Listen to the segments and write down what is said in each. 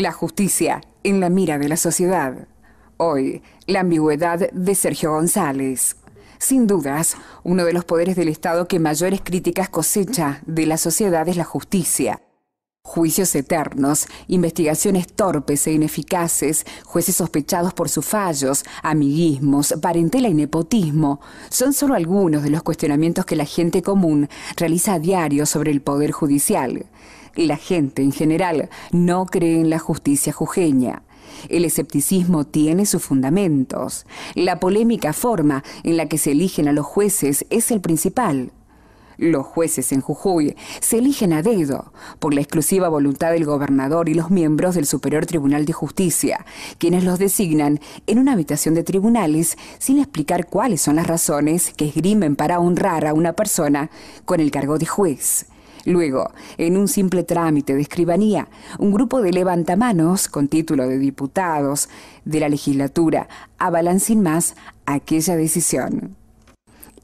La justicia en la mira de la sociedad. Hoy, la ambigüedad de Sergio González. Sin dudas, uno de los poderes del Estado que mayores críticas cosecha de la sociedad es la justicia. Juicios eternos, investigaciones torpes e ineficaces, jueces sospechados por sus fallos, amiguismos, parentela y nepotismo, son solo algunos de los cuestionamientos que la gente común realiza a diario sobre el Poder Judicial la gente en general no cree en la justicia jujeña. El escepticismo tiene sus fundamentos. La polémica forma en la que se eligen a los jueces es el principal. Los jueces en Jujuy se eligen a dedo por la exclusiva voluntad del gobernador y los miembros del Superior Tribunal de Justicia, quienes los designan en una habitación de tribunales sin explicar cuáles son las razones que esgrimen para honrar a una persona con el cargo de juez. Luego, en un simple trámite de escribanía, un grupo de levantamanos con título de diputados de la legislatura avalan sin más aquella decisión.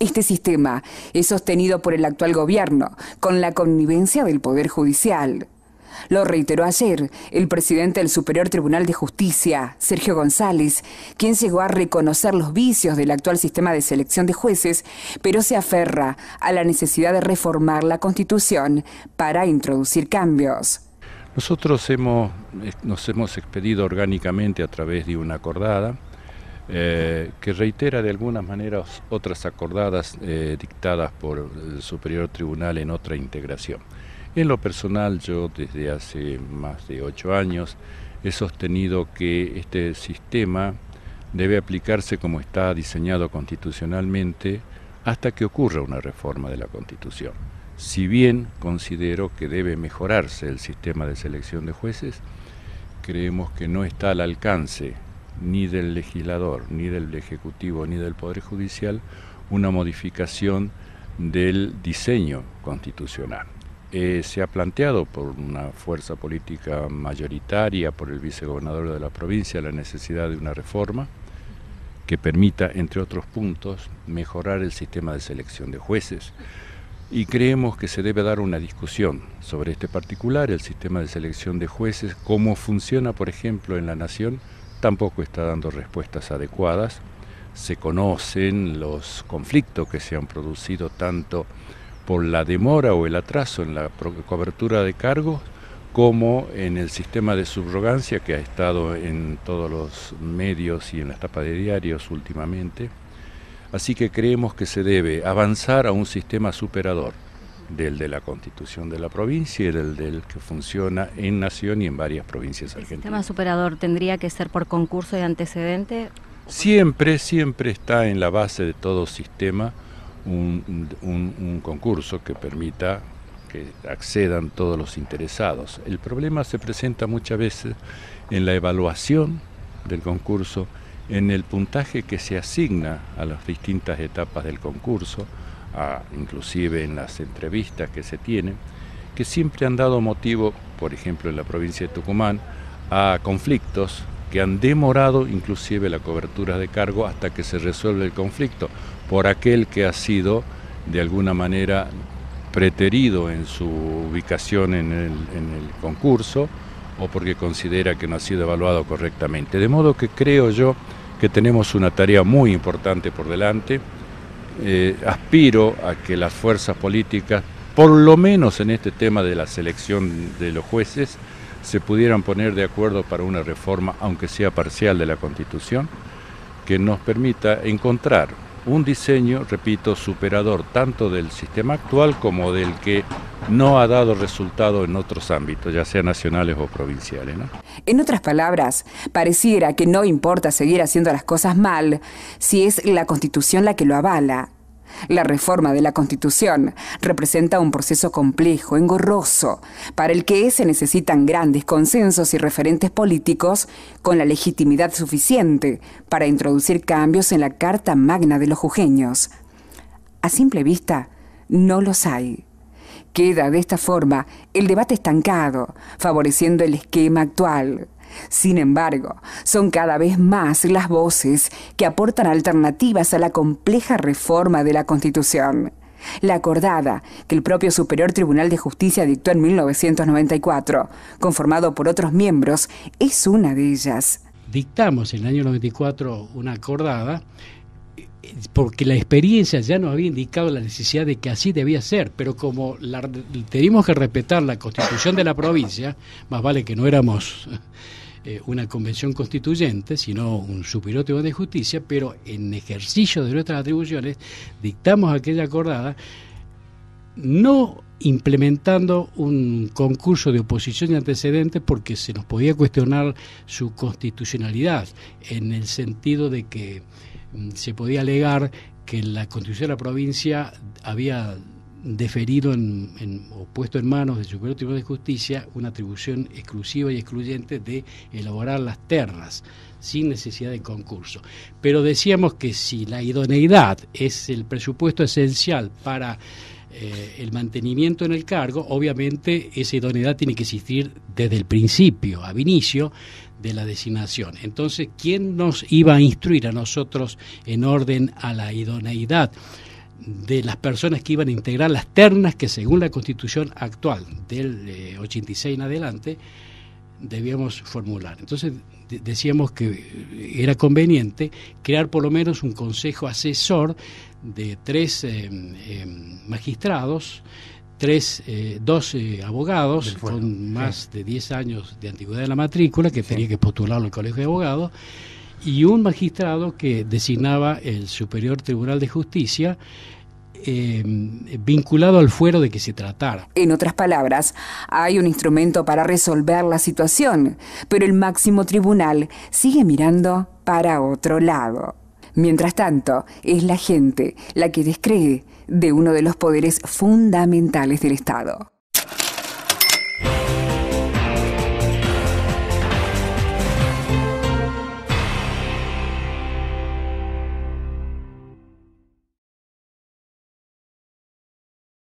Este sistema es sostenido por el actual gobierno, con la connivencia del Poder Judicial. Lo reiteró ayer el presidente del Superior Tribunal de Justicia, Sergio González, quien llegó a reconocer los vicios del actual sistema de selección de jueces, pero se aferra a la necesidad de reformar la Constitución para introducir cambios. Nosotros eh, nos hemos expedido orgánicamente a través de una acordada eh, que reitera de alguna manera otras acordadas eh, dictadas por el Superior Tribunal en otra integración. En lo personal, yo desde hace más de ocho años he sostenido que este sistema debe aplicarse como está diseñado constitucionalmente hasta que ocurra una reforma de la Constitución. Si bien considero que debe mejorarse el sistema de selección de jueces, creemos que no está al alcance ni del legislador, ni del Ejecutivo, ni del Poder Judicial una modificación del diseño constitucional. Eh, se ha planteado por una fuerza política mayoritaria, por el vicegobernador de la provincia, la necesidad de una reforma que permita, entre otros puntos, mejorar el sistema de selección de jueces. Y creemos que se debe dar una discusión sobre este particular, el sistema de selección de jueces, cómo funciona, por ejemplo, en la Nación, tampoco está dando respuestas adecuadas. Se conocen los conflictos que se han producido tanto por la demora o el atraso en la cobertura de cargos como en el sistema de subrogancia que ha estado en todos los medios y en la tapas de diarios últimamente. Así que creemos que se debe avanzar a un sistema superador del de la constitución de la provincia y del, que funciona en Nación y en varias provincias argentinas. ¿El sistema superador tendría que ser por concurso de antecedente? Siempre, siempre está en la base de todo sistema un, concurso que permita que accedan todos los interesados. El problema se presenta muchas veces en la evaluación del concurso, en el puntaje que se asigna a las distintas etapas del concurso, inclusive en las entrevistas que se tienen, que siempre han dado motivo, por ejemplo en la provincia de Tucumán, a conflictos que han demorado inclusive la cobertura de cargo hasta que se resuelve el conflicto por aquel que ha sido de alguna manera preterido en su ubicación en el, concurso o porque considera que no ha sido evaluado correctamente. De modo que creo yo que tenemos una tarea muy importante por delante. Eh, aspiro a que las fuerzas políticas, por lo menos en este tema de la selección de los jueces, se pudieran poner de acuerdo para una reforma, aunque sea parcial, de la Constitución, que nos permita encontrar un diseño, repito, superador tanto del sistema actual como del que no ha dado resultado en otros ámbitos, ya sea nacionales o provinciales. En otras palabras, pareciera que no importa seguir haciendo las cosas mal si es la Constitución la que lo avala la reforma de la Constitución representa un proceso complejo, engorroso, para el que se necesitan grandes consensos y referentes políticos con la legitimidad suficiente para introducir cambios en la Carta Magna de los jujeños. A simple vista, no los hay. Queda de esta forma el debate estancado, favoreciendo el esquema actual, sin embargo, son cada vez más las voces que aportan alternativas a la compleja reforma de la Constitución. La acordada, que el propio Superior Tribunal de Justicia dictó en 1994, conformado por otros miembros, es una de ellas. Dictamos en el año 94 una acordada porque la experiencia ya nos había indicado la necesidad de que así debía ser, pero como teníamos que respetar la constitución de la provincia, más vale que no éramos eh, una convención constituyente, sino un superior de justicia, pero en ejercicio de nuestras atribuciones dictamos aquella acordada no implementando un concurso de oposición y antecedentes porque se nos podía cuestionar su constitucionalidad en el sentido de que mm, se podía alegar que la constitución de la provincia había deferido en, o puesto en manos del Superior Tribunal de Justicia una atribución exclusiva y excluyente de elaborar las terras sin necesidad de concurso. Pero decíamos que si la idoneidad es el presupuesto esencial para eh, el mantenimiento en el cargo, obviamente esa idoneidad tiene que existir desde el principio, a inicio de la designación. Entonces, ¿quién nos iba a instruir a nosotros en orden a la idoneidad? de las personas que iban a integrar las ternas que según la constitución actual del 86 eh, en adelante debíamos formular. Entonces decíamos que eh, era conveniente crear por lo menos un consejo asesor de tres eh, magistrados, tres, dos abogados con más de 10 años de antigüedad de la matrícula que tenía que postularlo el Colegio de Abogados y un magistrado que designaba el Superior Tribunal de Justicia eh, vinculado al fuero de que se tratara. En otras palabras, hay un instrumento para resolver la situación, pero el máximo tribunal sigue mirando para otro lado. Mientras tanto, es la gente la que descree de uno de los poderes fundamentales del Estado.